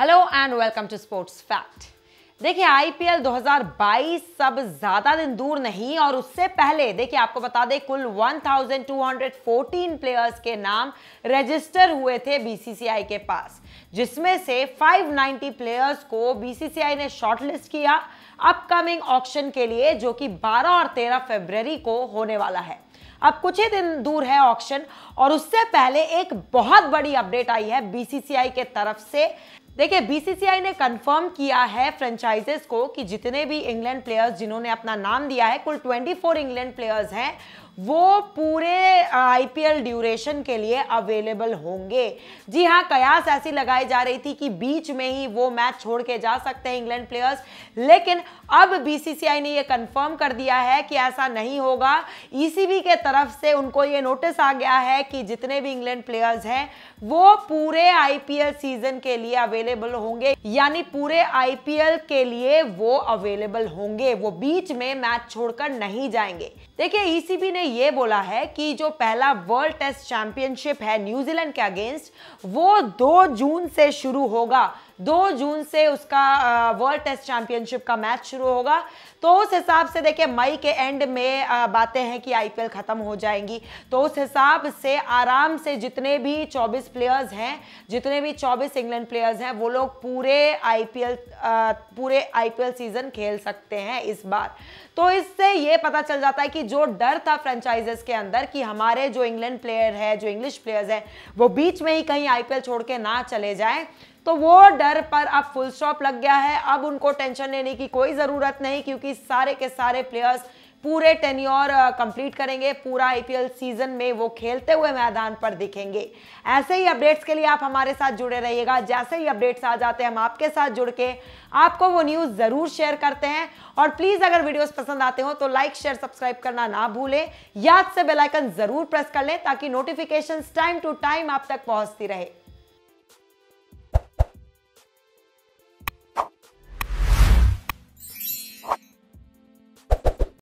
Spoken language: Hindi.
hello and welcome to sports fact देखिए आईपीएल 2022 सब ज्यादा दिन दूर नहीं और उससे पहले देखिए आपको बता दें कुल 1214 प्लेयर्स के नाम रजिस्टर हुए थे बीसीसीआई के पास जिसमें से 590 प्लेयर्स को बीसीसीआई ने शॉर्टलिस्ट किया अपकमिंग ऑक्शन के लिए जो कि 12 और 13 फरवरी को होने वाला है अब कुछ ही दिन दूर है ऑक्शन और उससे पहले एक बहुत बड़ी अपडेट आई है बीसीसीआई के तरफ से देखिए बीसीसीआई ने कंफर्म किया है फ्रेंचाइजेस को कि जितने भी इंग्लैंड प्लेयर्स जिन्होंने अपना नाम दिया है कुल 24 इंग्लैंड प्लेयर्स हैं वो पूरे आईपीएल ड्यूरेशन के लिए अवेलेबल होंगे जी हाँ कयास ऐसी लगाई जा रही थी कि बीच में ही वो मैच छोड़ के जा सकते हैं इंग्लैंड प्लेयर्स लेकिन अब बीसीसीआई ने ये कंफर्म कर दिया है कि ऐसा नहीं होगा ईसीबी e के तरफ से उनको ये नोटिस आ गया है कि जितने भी इंग्लैंड प्लेयर्स हैं वो पूरे आईपीएल सीजन के लिए अवेलेबल अवेलेबल होंगे यानी पूरे आईपीएल के लिए वो अवेलेबल होंगे वो बीच में मैच छोड़कर नहीं जाएंगे देखिए ईसीबी e ने ये बोला है कि जो पहला वर्ल्ड टेस्ट चैंपियनशिप है न्यूजीलैंड के अगेंस्ट वो 2 जून से शुरू होगा दो जून से उसका वर्ल्ड टेस्ट चैंपियनशिप का मैच शुरू होगा तो उस हिसाब से देखिए मई के एंड में बातें हैं कि आईपीएल ख़त्म हो जाएंगी तो उस हिसाब से आराम से जितने भी 24 प्लेयर्स हैं जितने भी 24 इंग्लैंड प्लेयर्स हैं वो लोग पूरे आईपीएल पूरे आईपीएल सीज़न खेल सकते हैं इस बार तो इससे ये पता चल जाता है कि जो डर था फ्रेंचाइजेस के अंदर कि हमारे जो इंग्लैंड प्लेयर है जो इंग्लिश प्लेयर्स हैं वो बीच में ही कहीं आईपीएल छोड़ के ना चले जाएं तो वो डर पर अब फुल स्टॉप लग गया है अब उनको टेंशन लेने की कोई ज़रूरत नहीं क्योंकि सारे के सारे प्लेयर्स पूरे टेन्योर कंप्लीट करेंगे पूरा आईपीएल सीजन में वो खेलते हुए मैदान पर दिखेंगे ऐसे ही अपडेट्स के लिए आप हमारे साथ जुड़े रहिएगा जैसे ही अपडेट्स आ जाते हैं हम आपके साथ जुड़ के आपको वो न्यूज़ ज़रूर शेयर करते हैं और प्लीज़ अगर वीडियोस पसंद आते हो तो लाइक शेयर सब्सक्राइब करना ना भूलें याद से बेलाइकन ज़रूर प्रेस कर लें ताकि नोटिफिकेशन टाइम टू टाइम आप तक पहुँचती रहे